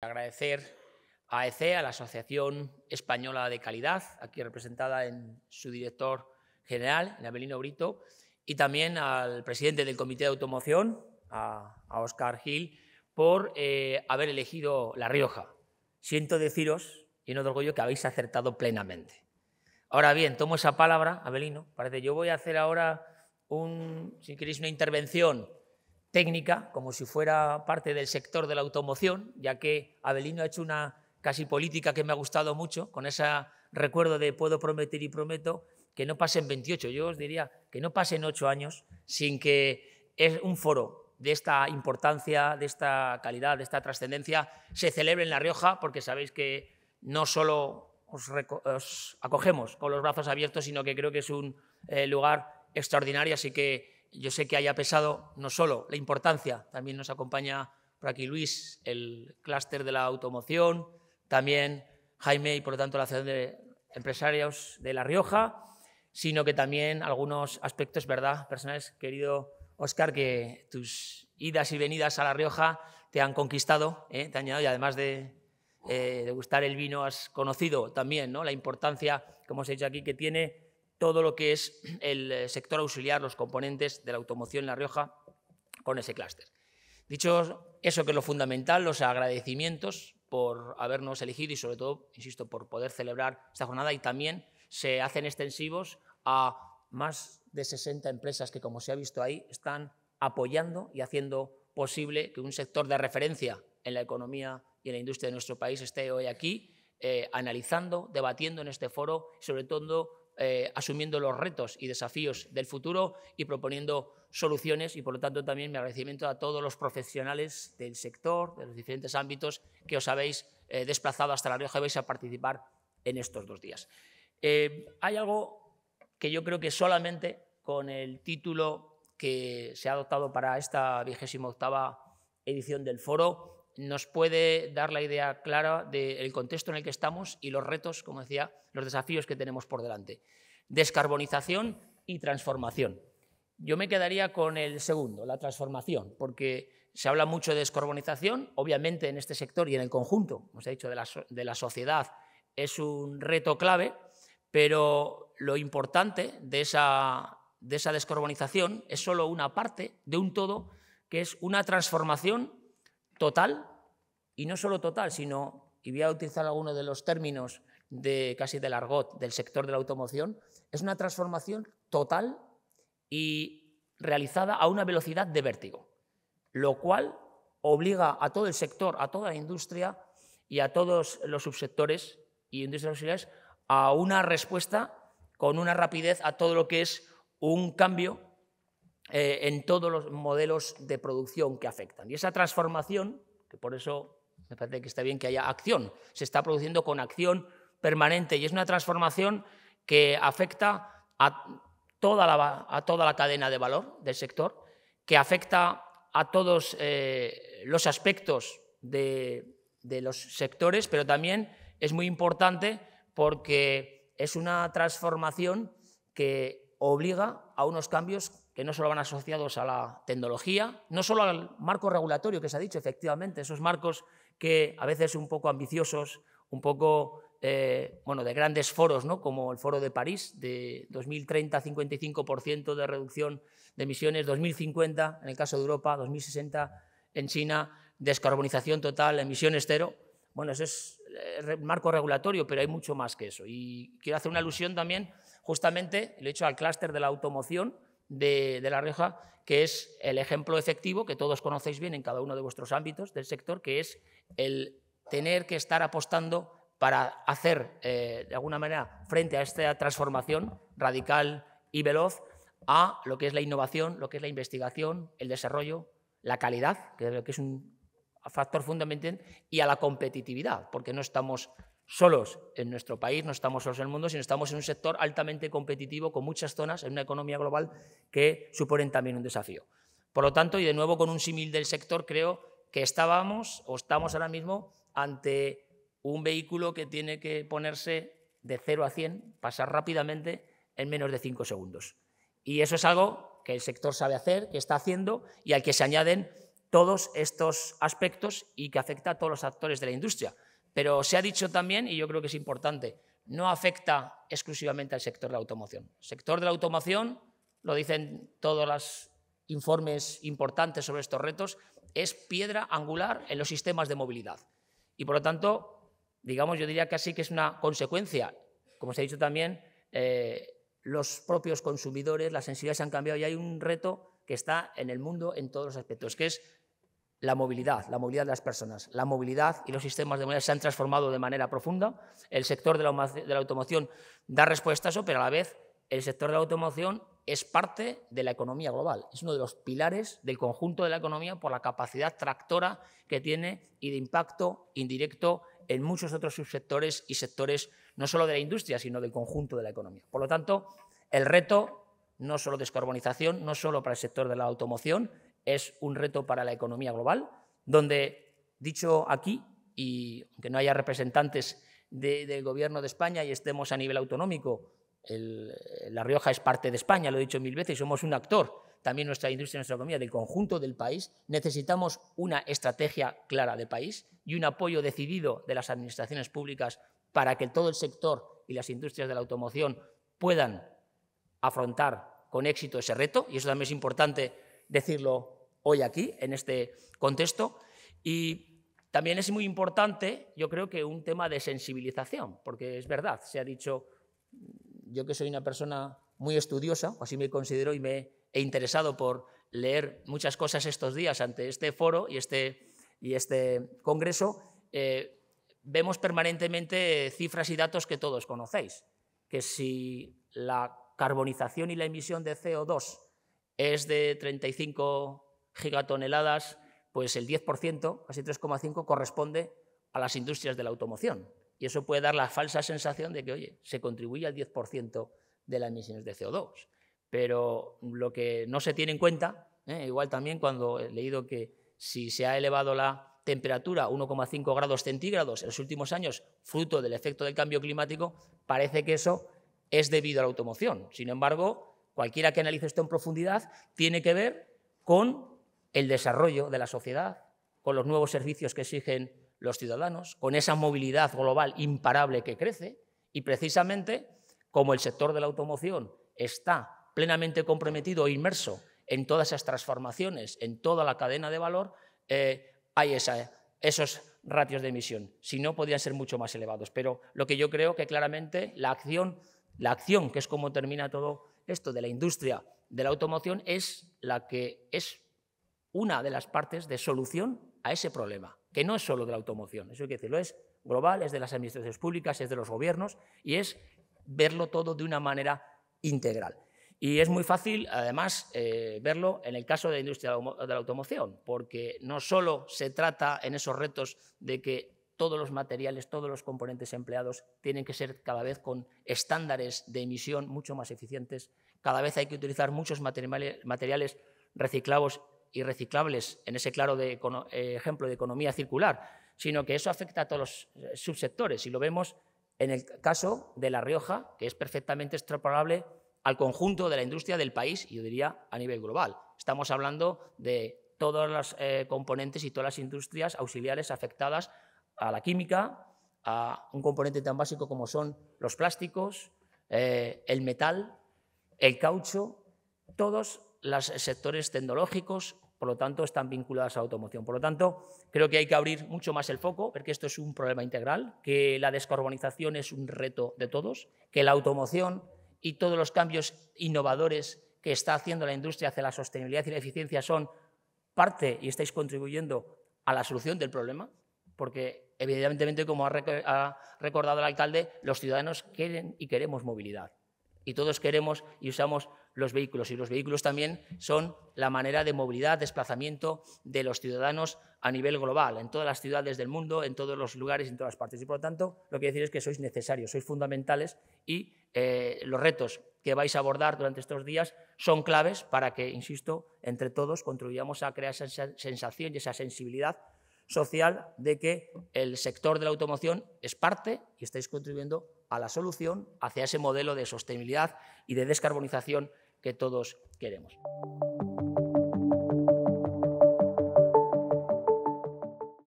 Agradecer a ECE, a la Asociación Española de Calidad, aquí representada en su director general, en Abelino Brito, y también al presidente del Comité de Automoción, a, Oscar Gil, por eh, haber elegido La Rioja. Siento deciros, y no de orgullo, que habéis acertado plenamente. Ahora bien, tomo esa palabra, Abelino, parece, yo voy a hacer ahora un, si queréis, una intervención técnica, como si fuera parte del sector de la automoción, ya que Abelino ha hecho una casi política que me ha gustado mucho, con ese recuerdo de puedo prometer y prometo, que no pasen 28, yo os diría que no pasen 8 años sin que es un foro de esta importancia, de esta calidad, de esta trascendencia, se celebre en La Rioja, porque sabéis que no solo os, acogemos con los brazos abiertos, sino que creo que es un eh, lugar extraordinario, así que yo sé que haya pesado no solo la importancia, también nos acompaña por aquí Luis, el clúster de la automoción, también Jaime y por lo tanto la Asociación de Empresarios de La Rioja, sino que también algunos aspectos, ¿verdad? Personales, querido Oscar, que tus idas y venidas a La Rioja te han conquistado, ¿eh? te han añadido y además eh, de, gustar el vino has conocido también ¿no? la importancia, como hemos hecho aquí, que tiene todo lo que es el eh, sector auxiliar, los componentes de la automoción en La Rioja con ese clúster. Dicho eso, que es lo fundamental, los agradecimientos por habernos elegido y sobre todo, insisto, por poder celebrar esta jornada y también se hacen extensivos a más de 60 empresas que, como se ha visto ahí, están apoyando y haciendo posible que un sector de referencia en la economía y en la industria de nuestro país esté hoy aquí eh, analizando, debatiendo en este foro, sobre todo eh, asumiendo los retos y desafíos del futuro y proponiendo soluciones y por lo tanto también mi agradecimiento a todos los profesionales del sector, de los diferentes ámbitos que os habéis eh, desplazado hasta La Rioja y vais a participar en estos dos días. Eh, hay algo que yo creo que solamente con el título que se ha adoptado para esta 28 octava edición del foro nos puede dar la idea clara del contexto en el que estamos y los retos, como decía, los desafíos que tenemos por delante. Descarbonización y transformación. Yo me quedaría con el segundo, la transformación, porque se habla mucho de descarbonización, obviamente en este sector y en el conjunto, como se ha dicho, de la, de la sociedad, es un reto clave, pero lo importante de esa, de esa descarbonización es solo una parte de un todo que es una transformación total y no solo total, sino, y voy a utilizar algunos de los términos de, casi del argot del sector de la automoción, es una transformación total y realizada a una velocidad de vértigo, lo cual obliga a todo el sector, a toda la industria y a todos los subsectores y industrias auxiliares a una respuesta con una rapidez a todo lo que es un cambio eh, en todos los modelos de producción que afectan. Y esa transformación, que por eso me parece que está bien que haya acción. Se está produciendo con acción permanente y es una transformación que afecta a toda la, a toda la cadena de valor del sector, que afecta a todos eh, los aspectos de, de los sectores, pero también es muy importante porque es una transformación que obliga a unos cambios que no solo van asociados a la tecnología, no solo al marco regulatorio que se ha dicho, efectivamente, esos marcos que a veces un poco ambiciosos, un poco eh, bueno, de grandes foros, ¿no? como el Foro de París, de 2030, 55% de reducción de emisiones, 2050 en el caso de Europa, 2060 en China, descarbonización total, emisiones cero. Bueno, eso es el eh, marco regulatorio, pero hay mucho más que eso. Y quiero hacer una alusión también, justamente, lo he hecho al clúster de la automoción, de, La reja, que es el ejemplo efectivo que todos conocéis bien en cada uno de vuestros ámbitos del sector, que es el tener que estar apostando para hacer, eh, de alguna manera, frente a esta transformación radical y veloz, a lo que es la innovación, lo que es la investigación, el desarrollo, la calidad, que es un factor fundamental, y a la competitividad, porque no estamos solos en nuestro país, no estamos solos en el mundo, sino estamos en un sector altamente competitivo con muchas zonas, en una economía global que suponen también un desafío. Por lo tanto, y de nuevo con un símil del sector, creo que estábamos o estamos ahora mismo ante un vehículo que tiene que ponerse de 0 a 100, pasar rápidamente en menos de 5 segundos. Y eso es algo que el sector sabe hacer, que está haciendo y al que se añaden todos estos aspectos y que afecta a todos los actores de la industria. Pero se ha dicho también, y yo creo que es importante, no afecta exclusivamente al sector de la automoción. El sector de la automoción, lo dicen todos los informes importantes sobre estos retos, es piedra angular en los sistemas de movilidad. Y por lo tanto, digamos, yo diría que así que es una consecuencia. Como se ha dicho también, eh, los propios consumidores, las sensibilidades han cambiado y hay un reto que está en el mundo en todos los aspectos, que es la movilidad, la movilidad de las personas. La movilidad y los sistemas de movilidad se han transformado de manera profunda. El sector de la, automoción da respuesta a eso, pero a la vez el sector de la automoción es parte de la economía global. Es uno de los pilares del conjunto de la economía por la capacidad tractora que tiene y de impacto indirecto en muchos otros subsectores y sectores no solo de la industria, sino del conjunto de la economía. Por lo tanto, el reto no solo de descarbonización, no solo para el sector de la automoción, es un reto para la economía global, donde, dicho aquí, y aunque no haya representantes del gobierno de España y estemos a nivel autonómico, La Rioja es parte de España, lo he dicho mil veces, y somos un actor, también nuestra industria, nuestra economía, del conjunto del país, necesitamos una estrategia clara de país y un apoyo decidido de las administraciones públicas para que todo el sector y las industrias de la automoción puedan afrontar con éxito ese reto, y eso también es importante decirlo hoy aquí, en este contexto. Y también es muy importante, yo creo que un tema de sensibilización, porque es verdad, se ha dicho, yo que soy una persona muy estudiosa, así me considero y me he interesado por leer muchas cosas estos días ante este foro y este, y este congreso, eh, vemos permanentemente cifras y datos que todos conocéis, que si la carbonización y la emisión de CO2 es de 35 gigatoneladas, pues el 10%, casi 3,5, corresponde a las industrias de la automoción. Y eso puede dar la falsa sensación de que, oye, se contribuye al 10% de las emisiones de CO2. Pero lo que no se tiene en cuenta, ¿eh? igual también cuando he leído que si se ha elevado la temperatura 1,5 grados centígrados en los últimos años, fruto del efecto del cambio climático, parece que eso es debido a la automoción. Sin embargo, cualquiera que analice esto en profundidad tiene que ver con el desarrollo de la sociedad, con los nuevos servicios que exigen los ciudadanos, con esa movilidad global imparable que crece y precisamente como el sector de la automoción está plenamente comprometido e inmerso en todas esas transformaciones, en toda la cadena de valor, eh, hay esos ratios de emisión. Si no, podrían ser mucho más elevados. Pero lo que yo creo que claramente la acción, la acción que es como termina todo esto de la industria de la automoción, es la que es una de las partes de solución a ese problema, que no es solo de la automoción, eso hay que decirlo, es global, es de las administraciones públicas, es de los gobiernos y es verlo todo de una manera integral. Y es muy fácil, además, eh, verlo en el caso de la industria de la automoción, porque no solo se trata en esos retos de que todos los materiales, todos los componentes empleados tienen que ser cada vez con estándares de emisión mucho más eficientes, cada vez hay que utilizar muchos materiales reciclados y reciclables en ese claro de ejemplo de economía circular, sino que eso afecta a todos los eh, subsectores y lo vemos en el caso de La Rioja, que es perfectamente extrapolable al conjunto de la industria del país y yo diría a nivel global. Estamos hablando de todas las eh, componentes y todas las industrias auxiliares afectadas a la química, a un componente tan básico como son los plásticos, eh, el metal, el caucho, todos los sectores tecnológicos, por lo tanto, están vinculadas a la automoción. Por lo tanto, creo que hay que abrir mucho más el foco, porque esto es un problema integral, que la descarbonización es un reto de todos, que la automoción y todos los cambios innovadores que está haciendo la industria hacia la sostenibilidad y la eficiencia son parte y estáis contribuyendo a la solución del problema, porque evidentemente, como ha recordado el alcalde, los ciudadanos quieren y queremos movilidad y todos queremos y usamos los vehículos. Y los vehículos también son la manera de movilidad, desplazamiento de los ciudadanos a nivel global, en todas las ciudades del mundo, en todos los lugares, en todas las partes. Y por lo tanto, lo que decir es que sois necesarios, sois fundamentales y eh, los retos que vais a abordar durante estos días son claves para que, insisto, entre todos contribuyamos a crear esa sensación y esa sensibilidad social de que el sector de la automoción es parte y estáis contribuyendo a la solución hacia ese modelo de sostenibilidad y de descarbonización que todos queremos.